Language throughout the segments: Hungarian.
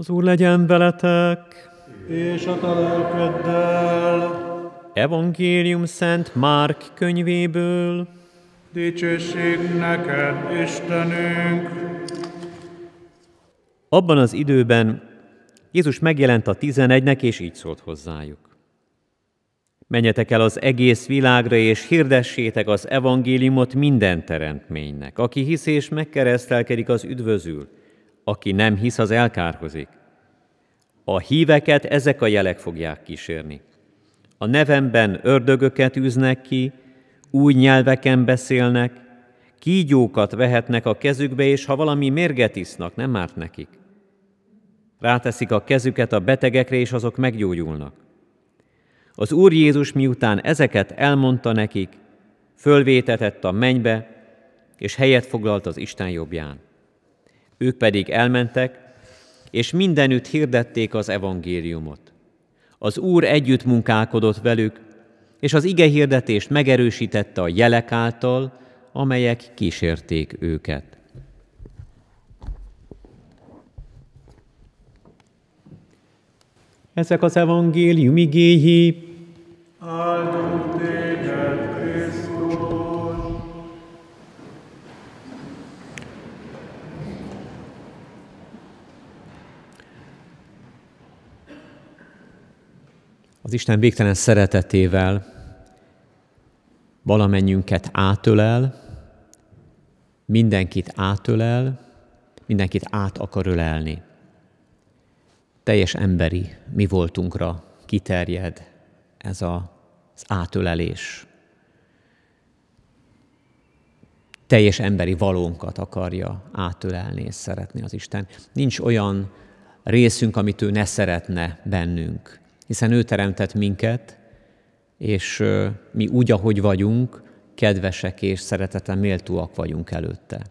Az Úr legyen veletek, és a lelkeddel. Evangélium Szent Márk könyvéből. Dicsőség neked, Istenünk! Abban az időben Jézus megjelent a tizenegynek, és így szólt hozzájuk. Menjetek el az egész világra, és hirdessétek az evangéliumot minden teremtménynek. Aki hisz és megkeresztelkedik, az üdvözül – aki nem hisz, az elkárhozik. A híveket ezek a jelek fogják kísérni. A nevemben ördögöket űznek ki, új nyelveken beszélnek, kígyókat vehetnek a kezükbe, és ha valami mérget isznak, nem árt nekik. Ráteszik a kezüket a betegekre, és azok meggyógyulnak. Az Úr Jézus miután ezeket elmondta nekik, fölvétetett a mennybe, és helyet foglalt az Isten jobbján ők pedig elmentek, és mindenütt hirdették az evangéliumot. Az Úr együtt munkálkodott velük, és az ige hirdetést megerősítette a jelek által, amelyek kísérték őket. Ezek az evangélium igéi az Isten végtelen szeretetével valamennyünket átölel, mindenkit átölel, mindenkit át akar ölelni. Teljes emberi mi voltunkra kiterjed ez a, az átölelés. Teljes emberi valónkat akarja átölelni és szeretni az Isten. Nincs olyan részünk, amit ő ne szeretne bennünk hiszen ő teremtett minket, és mi úgy, ahogy vagyunk, kedvesek és szeretetlen méltóak vagyunk előtte.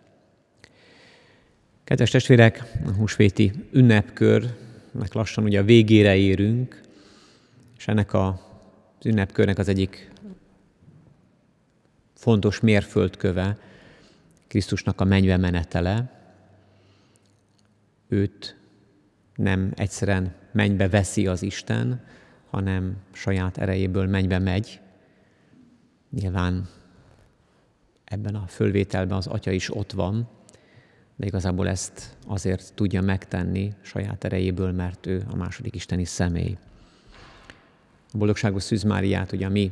Kedves testvérek, a húsvéti ünnepkörnek lassan ugye a végére érünk, és ennek a, az ünnepkörnek az egyik fontos mérföldköve Krisztusnak a mennybe menetele. Őt nem egyszerűen mennybe veszi az Isten, hanem saját erejéből mennybe megy. Nyilván ebben a fölvételben az Atya is ott van, de igazából ezt azért tudja megtenni saját erejéből, mert ő a második isteni személy. A boldogságos Szűz Máriát ugye mi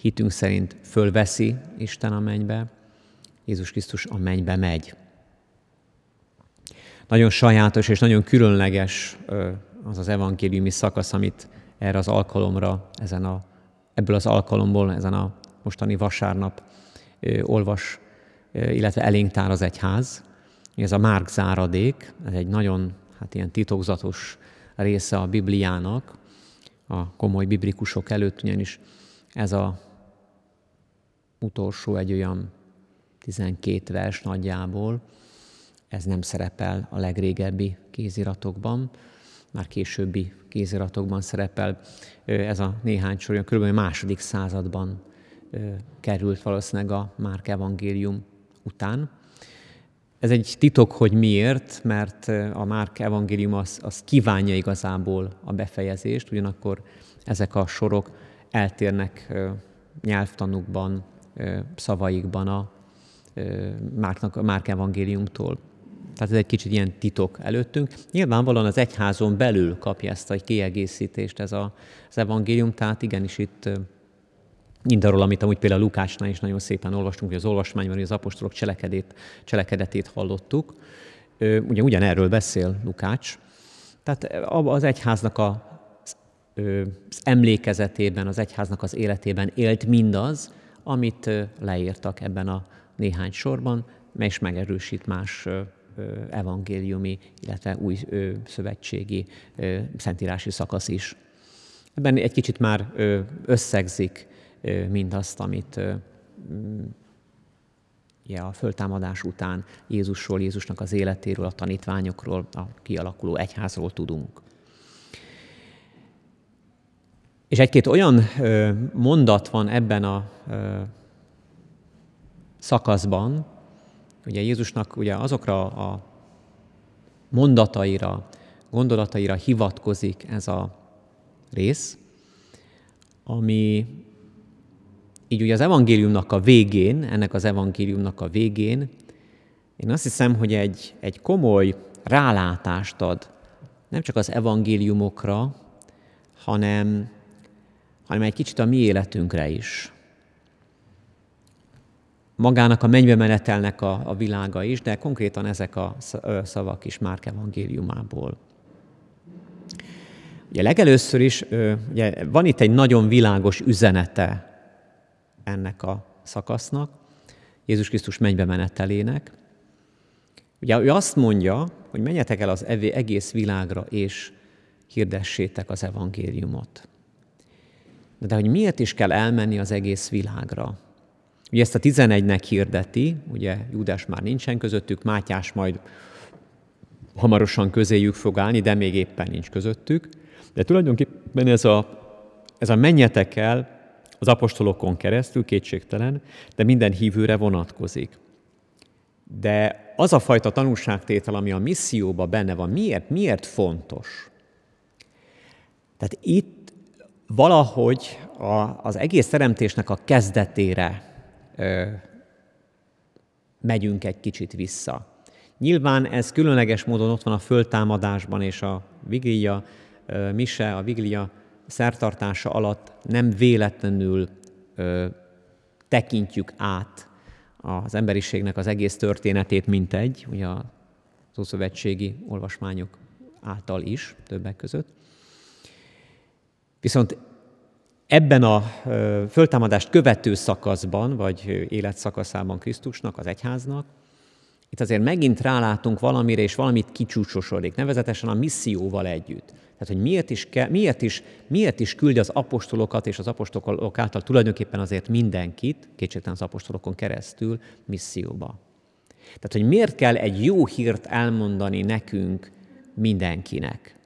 hitünk szerint fölveszi Isten a mennybe, Jézus Krisztus a mennybe megy. Nagyon sajátos és nagyon különleges az az evangéliumi szakasz, amit erre az alkalomra, ezen a, ebből az alkalomból, ezen a mostani vasárnap olvas, illetve elénk tár az egyház. Ez a Márk záradék, ez egy nagyon hát ilyen titokzatos része a Bibliának, a komoly biblikusok előtt, ugyanis ez a utolsó egy olyan 12 vers nagyjából, ez nem szerepel a legrégebbi kéziratokban, már későbbi kéziratokban szerepel. Ez a néhány sor, kb. a második században került valószínűleg a Márk evangélium után. Ez egy titok, hogy miért, mert a Márk evangélium az, az kívánja igazából a befejezést, ugyanakkor ezek a sorok eltérnek nyelvtanukban, szavaikban a Márknak, Márk evangéliumtól tehát ez egy kicsit ilyen titok előttünk. Nyilvánvalóan az egyházon belül kapja ezt a kiegészítést ez a, az evangélium, tehát igenis itt mindarról, amit amúgy például Lukácsnál is nagyon szépen olvastunk, hogy az olvasmányban, hogy az apostolok cselekedét, cselekedetét hallottuk. Ugye ugyanerről beszél Lukács. Tehát az egyháznak a, az emlékezetében, az egyháznak az életében élt mindaz, amit leírtak ebben a néhány sorban, és megerősít más evangéliumi, illetve új szövetségi szentírási szakasz is. Ebben egy kicsit már összegzik mindazt, amit a föltámadás után Jézusról, Jézusnak az életéről, a tanítványokról, a kialakuló egyházról tudunk. És egy-két olyan mondat van ebben a szakaszban, Ugye Jézusnak ugye azokra a mondataira, gondolataira hivatkozik ez a rész, ami így ugye az evangéliumnak a végén, ennek az evangéliumnak a végén, én azt hiszem, hogy egy, egy komoly rálátást ad nem csak az evangéliumokra, hanem, hanem egy kicsit a mi életünkre is magának a mennybe menetelnek a, a világa is, de konkrétan ezek a szavak is Márk evangéliumából. Ugye legelőször is ugye van itt egy nagyon világos üzenete ennek a szakasznak, Jézus Krisztus mennybe menetelének. Ugye ő azt mondja, hogy menjetek el az egész világra, és hirdessétek az evangéliumot. De hogy miért is kell elmenni az egész világra? Ugye ezt a 11-nek hirdeti, ugye Júdás már nincsen közöttük, Mátyás majd hamarosan közéjük fog állni, de még éppen nincs közöttük. De tulajdonképpen ez a, ez a menjetek el az apostolokon keresztül, kétségtelen, de minden hívőre vonatkozik. De az a fajta tanulságtétel, ami a misszióban benne van, miért, miért fontos? Tehát itt valahogy a, az egész teremtésnek a kezdetére ö, megyünk egy kicsit vissza. Nyilván ez különleges módon ott van a föltámadásban és a vigília ö, mise, a vigília szertartása alatt nem véletlenül ö, tekintjük át az emberiségnek az egész történetét, mint egy, ugye az ószövetségi olvasmányok által is, többek között. Viszont Ebben a föltámadást követő szakaszban, vagy életszakaszában Krisztusnak, az egyháznak, itt azért megint rálátunk valamire, és valamit kicsúcsosodik, nevezetesen a misszióval együtt. Tehát, hogy miért is, kell, miért is, miért is küldi az apostolokat, és az apostolok által tulajdonképpen azért mindenkit, kétségtelen az apostolokon keresztül, misszióba. Tehát, hogy miért kell egy jó hírt elmondani nekünk mindenkinek.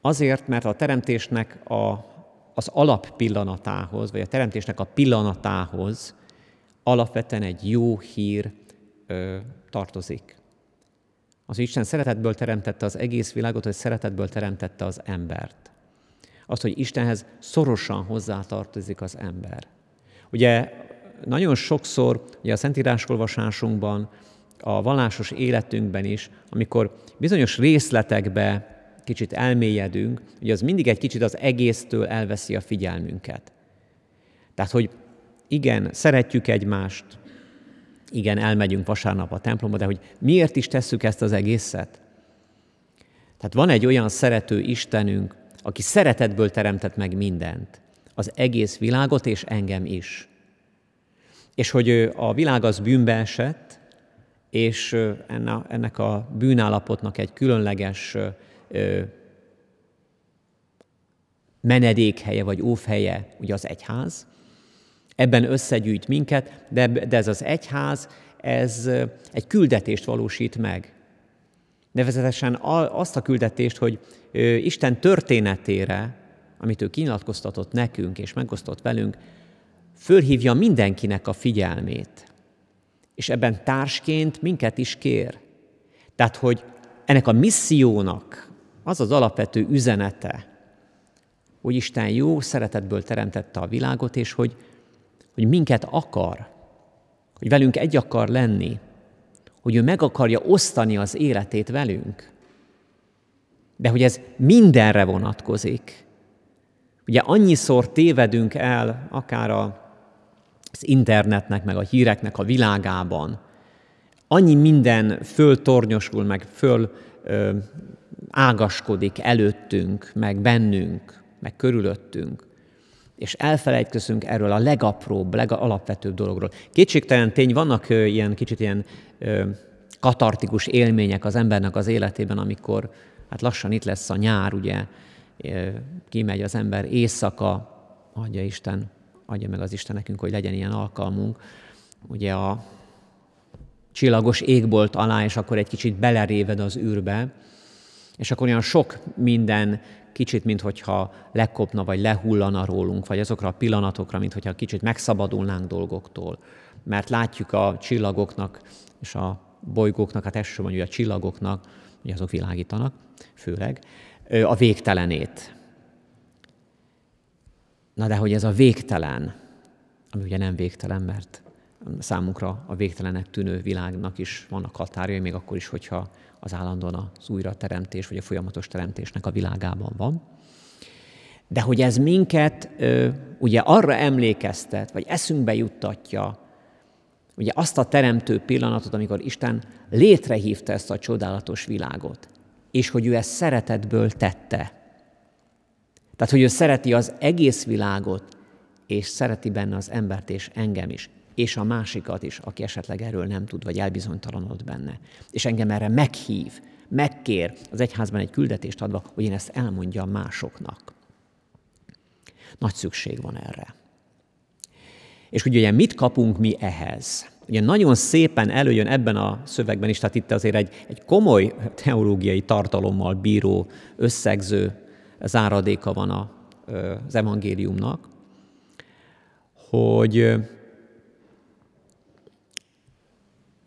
Azért, mert a teremtésnek a, az alap pillanatához, vagy a teremtésnek a pillanatához alapvetően egy jó hír ö, tartozik. Az Isten szeretetből teremtette az egész világot, hogy szeretetből teremtette az embert. Azt, hogy Istenhez szorosan hozzátartozik az ember. Ugye nagyon sokszor ugye a Szentírásolvasásunkban, a vallásos életünkben is, amikor bizonyos részletekbe kicsit elmélyedünk, hogy az mindig egy kicsit az egésztől elveszi a figyelmünket. Tehát, hogy igen, szeretjük egymást, igen, elmegyünk vasárnap a templomba, de hogy miért is tesszük ezt az egészet? Tehát van egy olyan szerető Istenünk, aki szeretetből teremtett meg mindent, az egész világot és engem is. És hogy a világ az bűnbe esett, és ennek a bűnállapotnak egy különleges ö, menedékhelye vagy óvhelye ugye az egyház. Ebben összegyűjt minket, de, de ez az egyház, ez egy küldetést valósít meg. Nevezetesen azt a küldetést, hogy Isten történetére, amit ő kinyilatkoztatott nekünk és megosztott velünk, fölhívja mindenkinek a figyelmét. És ebben társként minket is kér. Tehát, hogy ennek a missziónak, az az alapvető üzenete, hogy Isten jó szeretetből teremtette a világot, és hogy, hogy minket akar, hogy velünk egy akar lenni, hogy ő meg akarja osztani az életét velünk. De hogy ez mindenre vonatkozik. Ugye annyiszor tévedünk el, akár a, az internetnek, meg a híreknek a világában, annyi minden föltornyosul, meg föl ö, ágaskodik előttünk, meg bennünk, meg körülöttünk, és elfelejtkezünk erről a legapróbb, legalapvetőbb dologról. Kétségtelen tény, vannak ilyen kicsit ilyen katartikus élmények az embernek az életében, amikor hát lassan itt lesz a nyár, ugye, kimegy az ember éjszaka, adja Isten, adja meg az Isten nekünk, hogy legyen ilyen alkalmunk, ugye a csillagos égbolt alá, és akkor egy kicsit beleréved az űrbe, és akkor olyan sok minden kicsit, mintha lekopna, vagy lehullana rólunk, vagy azokra a pillanatokra, mintha kicsit megszabadulnánk dolgoktól. Mert látjuk a csillagoknak és a bolygóknak, hát elsősorban ugye a csillagoknak, ugye azok világítanak, főleg, a végtelenét. Na de hogy ez a végtelen, ami ugye nem végtelen, mert számunkra a végtelenek tűnő világnak is vannak határjai, még akkor is, hogyha az állandóan az újra teremtés, vagy a folyamatos teremtésnek a világában van. De hogy ez minket ö, ugye arra emlékeztet, vagy eszünkbe juttatja, ugye azt a teremtő pillanatot, amikor Isten létrehívta ezt a csodálatos világot, és hogy ő ezt szeretetből tette. Tehát, hogy ő szereti az egész világot, és szereti benne az embert és engem is és a másikat is, aki esetleg erről nem tud, vagy elbizonytalanod benne. És engem erre meghív, megkér az egyházban egy küldetést adva, hogy én ezt elmondjam másoknak. Nagy szükség van erre. És hogy ugye mit kapunk mi ehhez? Ugye nagyon szépen előjön ebben a szövegben is, tehát itt azért egy, egy komoly teológiai tartalommal bíró, összegző záradéka van a, az evangéliumnak, hogy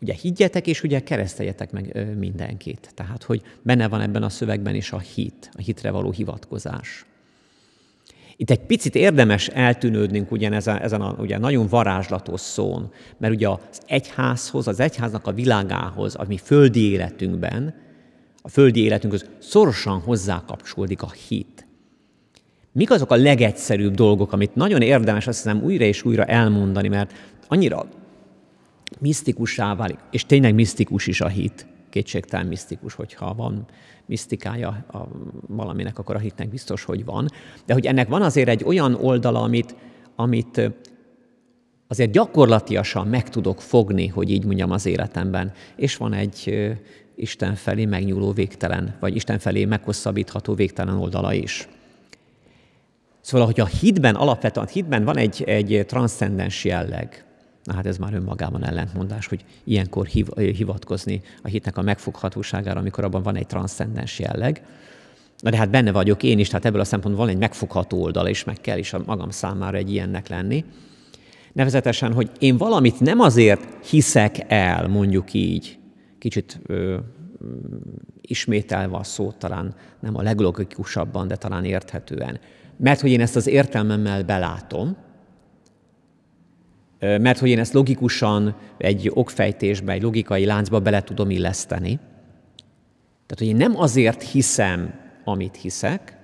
ugye higgyetek, és ugye kereszteljetek meg mindenkit. Tehát, hogy benne van ebben a szövegben is a hit, a hitre való hivatkozás. Itt egy picit érdemes eltűnődnünk ugyanezen, ezen a ugye nagyon varázslatos szón, mert ugye az egyházhoz, az egyháznak a világához, ami földi életünkben, a földi életünkhöz szorosan hozzákapcsolódik a hit. Mik azok a legegyszerűbb dolgok, amit nagyon érdemes azt hiszem újra és újra elmondani, mert annyira misztikussá válik, és tényleg misztikus is a hit, kétségtelen misztikus, hogyha van misztikája a valaminek, akkor a hitnek biztos, hogy van. De hogy ennek van azért egy olyan oldala, amit, amit azért gyakorlatiasan meg tudok fogni, hogy így mondjam az életemben. És van egy Isten felé megnyúló végtelen, vagy Isten felé meghosszabbítható végtelen oldala is. Szóval, hogy a hitben alapvetően, a hitben van egy, egy transzcendens jelleg, Na hát ez már önmagában ellentmondás, hogy ilyenkor hiv- hivatkozni a hitnek a megfoghatóságára, amikor abban van egy transzcendens jelleg. Na de hát benne vagyok én is, tehát ebből a szempontból van egy megfogható oldala, és meg kell is a magam számára egy ilyennek lenni. Nevezetesen, hogy én valamit nem azért hiszek el, mondjuk így, kicsit ö, ismételve a szót talán nem a leglogikusabban, de talán érthetően. Mert hogy én ezt az értelmemmel belátom, mert hogy én ezt logikusan egy okfejtésbe, egy logikai láncba bele tudom illeszteni. Tehát, hogy én nem azért hiszem, amit hiszek,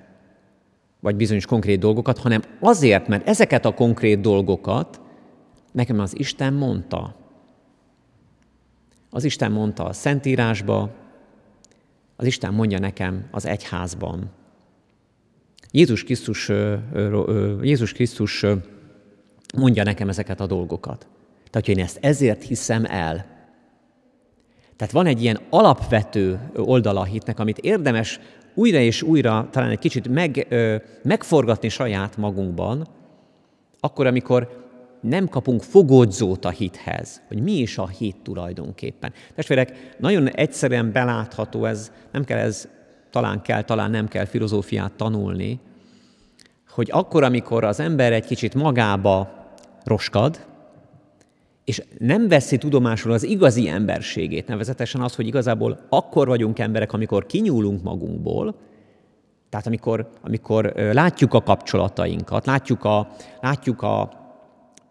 vagy bizonyos konkrét dolgokat, hanem azért, mert ezeket a konkrét dolgokat nekem az Isten mondta. Az Isten mondta a Szentírásba, az Isten mondja nekem az egyházban. Jézus Krisztus, Jézus Krisztus mondja nekem ezeket a dolgokat. Tehát, hogy én ezt ezért hiszem el. Tehát van egy ilyen alapvető oldala a hitnek, amit érdemes újra és újra talán egy kicsit meg, ö, megforgatni saját magunkban, akkor, amikor nem kapunk fogódzót a hithez, hogy mi is a hit tulajdonképpen. Testvérek, nagyon egyszerűen belátható ez, nem kell ez, talán kell, talán nem kell filozófiát tanulni, hogy akkor, amikor az ember egy kicsit magába roskad, és nem veszi tudomásul az igazi emberségét, nevezetesen az, hogy igazából akkor vagyunk emberek, amikor kinyúlunk magunkból, tehát amikor, amikor látjuk a kapcsolatainkat, látjuk a, látjuk a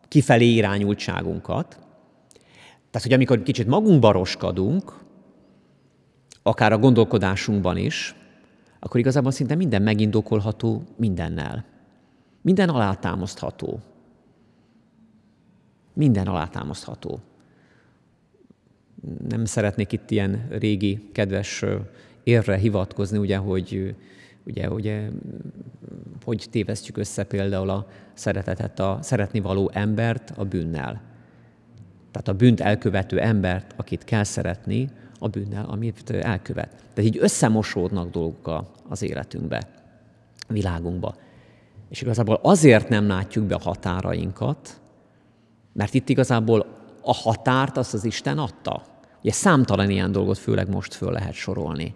kifelé irányultságunkat, tehát hogy amikor kicsit magunkba roskadunk, akár a gondolkodásunkban is, akkor igazából szinte minden megindokolható mindennel. Minden alátámasztható minden alátámasztható. Nem szeretnék itt ilyen régi, kedves érre hivatkozni, ugye, hogy ugye, ugye, hogy tévesztjük össze például a szeretetet, a szeretni való embert a bűnnel. Tehát a bűnt elkövető embert, akit kell szeretni, a bűnnel, amit elkövet. Tehát így összemosódnak dolgok az életünkbe, világunkba. És igazából azért nem látjuk be a határainkat, mert itt igazából a határt azt az Isten adta. Ugye számtalan ilyen dolgot főleg most föl lehet sorolni.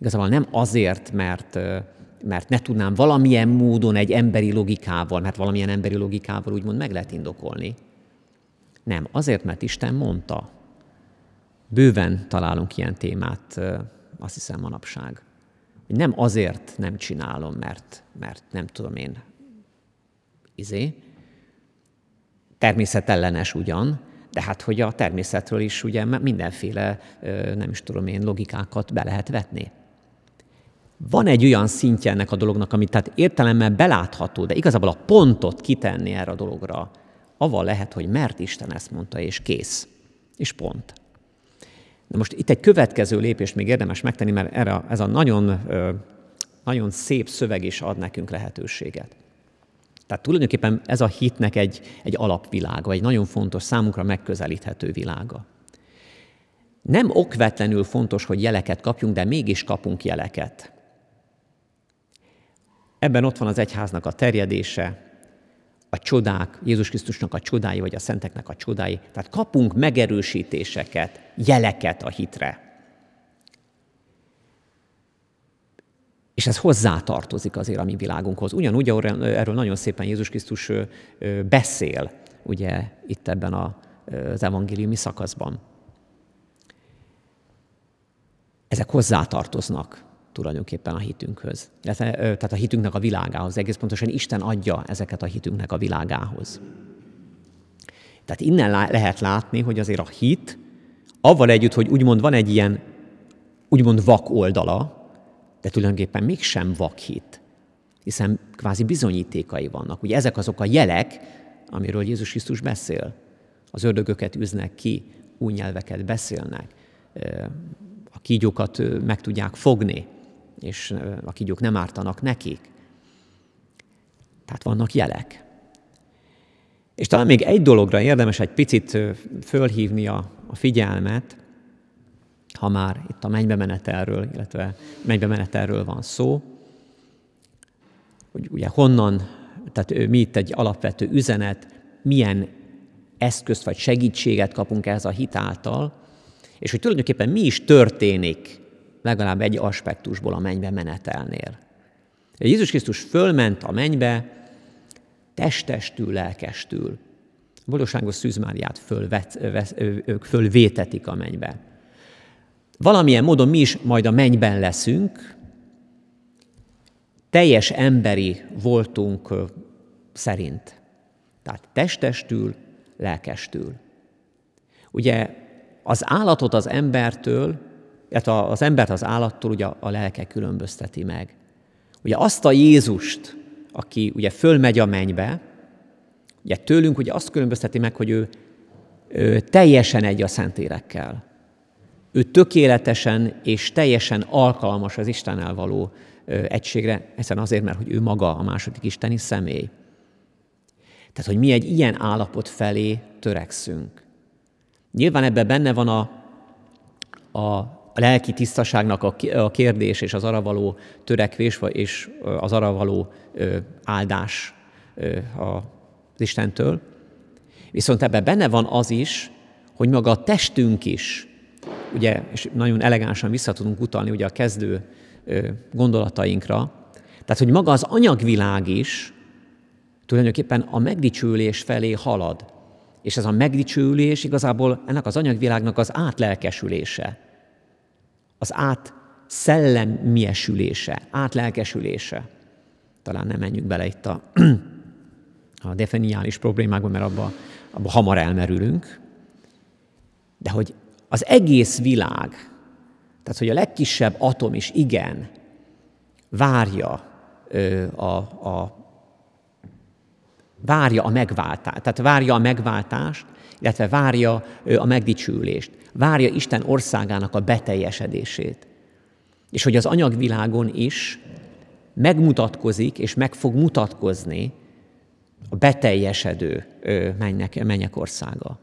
Igazából nem azért, mert, mert ne tudnám valamilyen módon egy emberi logikával, mert valamilyen emberi logikával úgymond meg lehet indokolni. Nem, azért, mert Isten mondta. Bőven találunk ilyen témát, azt hiszem, manapság. Nem azért nem csinálom, mert, mert nem tudom én, izé, természetellenes ugyan, de hát hogy a természetről is ugye mindenféle, nem is tudom én, logikákat be lehet vetni. Van egy olyan szintje ennek a dolognak, amit tehát értelemmel belátható, de igazából a pontot kitenni erre a dologra, avval lehet, hogy mert Isten ezt mondta, és kész. És pont. Na most itt egy következő lépést még érdemes megtenni, mert erre, ez a nagyon, nagyon szép szöveg is ad nekünk lehetőséget. Tehát tulajdonképpen ez a hitnek egy, egy alapvilága, egy nagyon fontos, számunkra megközelíthető világa. Nem okvetlenül fontos, hogy jeleket kapjunk, de mégis kapunk jeleket. Ebben ott van az egyháznak a terjedése, a csodák, Jézus Krisztusnak a csodái, vagy a szenteknek a csodái. Tehát kapunk megerősítéseket, jeleket a hitre. És ez hozzátartozik azért a mi világunkhoz. Ugyanúgy erről nagyon szépen Jézus Krisztus beszél, ugye itt ebben az evangéliumi szakaszban. Ezek hozzátartoznak tulajdonképpen a hitünkhöz, tehát a hitünknek a világához, egész pontosan Isten adja ezeket a hitünknek a világához. Tehát innen lehet látni, hogy azért a hit, avval együtt, hogy úgymond van egy ilyen úgymond vak oldala, de tulajdonképpen mégsem vakhit, hiszen kvázi bizonyítékai vannak. Ugye ezek azok a jelek, amiről Jézus Krisztus beszél. Az ördögöket üznek ki, új nyelveket beszélnek, a kígyókat meg tudják fogni, és a kígyók nem ártanak nekik. Tehát vannak jelek. És talán még egy dologra érdemes egy picit fölhívni a, figyelmet, ha már itt a mennybe menetelről, illetve mennybe menetelről van szó, hogy ugye honnan, tehát mi itt egy alapvető üzenet, milyen eszközt vagy segítséget kapunk ez a hit által, és hogy tulajdonképpen mi is történik legalább egy aspektusból a mennybe menetelnél. Jézus Krisztus fölment a mennybe, testestül, lelkestül. Valóságos Szűz Máriát fölvet, vesz, fölvétetik a mennybe. Valamilyen módon mi is majd a mennyben leszünk, teljes emberi voltunk szerint. Tehát testestül, lelkestül. Ugye az állatot az embertől, illetve az embert az állattól ugye a lelke különbözteti meg. Ugye azt a Jézust, aki ugye fölmegy a mennybe, ugye tőlünk ugye azt különbözteti meg, hogy ő, ő teljesen egy a szentérekkel ő tökéletesen és teljesen alkalmas az Istennel való egységre, egyszerűen azért, mert hogy ő maga a második isteni személy. Tehát, hogy mi egy ilyen állapot felé törekszünk. Nyilván ebben benne van a, a lelki tisztaságnak a kérdés és az arra való törekvés, és az arra való áldás az Istentől. Viszont ebben benne van az is, hogy maga a testünk is ugye, és nagyon elegánsan vissza tudunk utalni ugye a kezdő gondolatainkra, tehát, hogy maga az anyagvilág is tulajdonképpen a megdicsőlés felé halad. És ez a megdicsőlés igazából ennek az anyagvilágnak az átlelkesülése, az át szellemiesülése, átlelkesülése. Talán nem menjünk bele itt a, a definiális problémákba, mert abba, abba hamar elmerülünk. De hogy az egész világ, tehát hogy a legkisebb atom is igen, várja ö, a, a várja a megváltást, tehát várja a megváltást, illetve várja a megdicsülést, várja Isten országának a beteljesedését. És hogy az anyagvilágon is megmutatkozik és meg fog mutatkozni a beteljesedő mennyek, mennyek országa.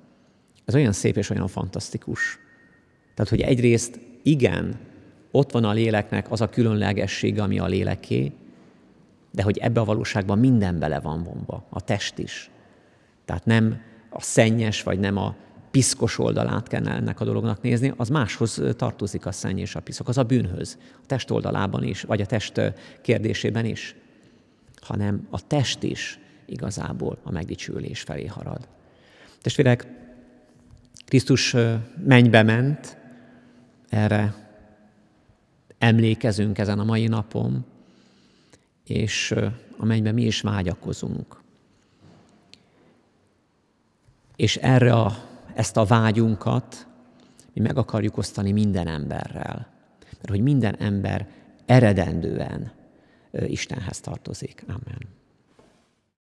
Ez olyan szép és olyan fantasztikus. Tehát, hogy egyrészt igen, ott van a léleknek az a különlegessége, ami a léleké, de hogy ebbe a valóságban minden bele van vonva, a test is. Tehát nem a szennyes, vagy nem a piszkos oldalát kell ennek a dolognak nézni, az máshoz tartozik a szenny és a piszok, az a bűnhöz, a test oldalában is, vagy a test kérdésében is, hanem a test is igazából a megdicsülés felé harad. Testvérek, Krisztus mennybe ment, erre emlékezünk ezen a mai napon, és a mennybe mi is vágyakozunk. És erre a, ezt a vágyunkat mi meg akarjuk osztani minden emberrel. Mert hogy minden ember eredendően Istenhez tartozik. Amen.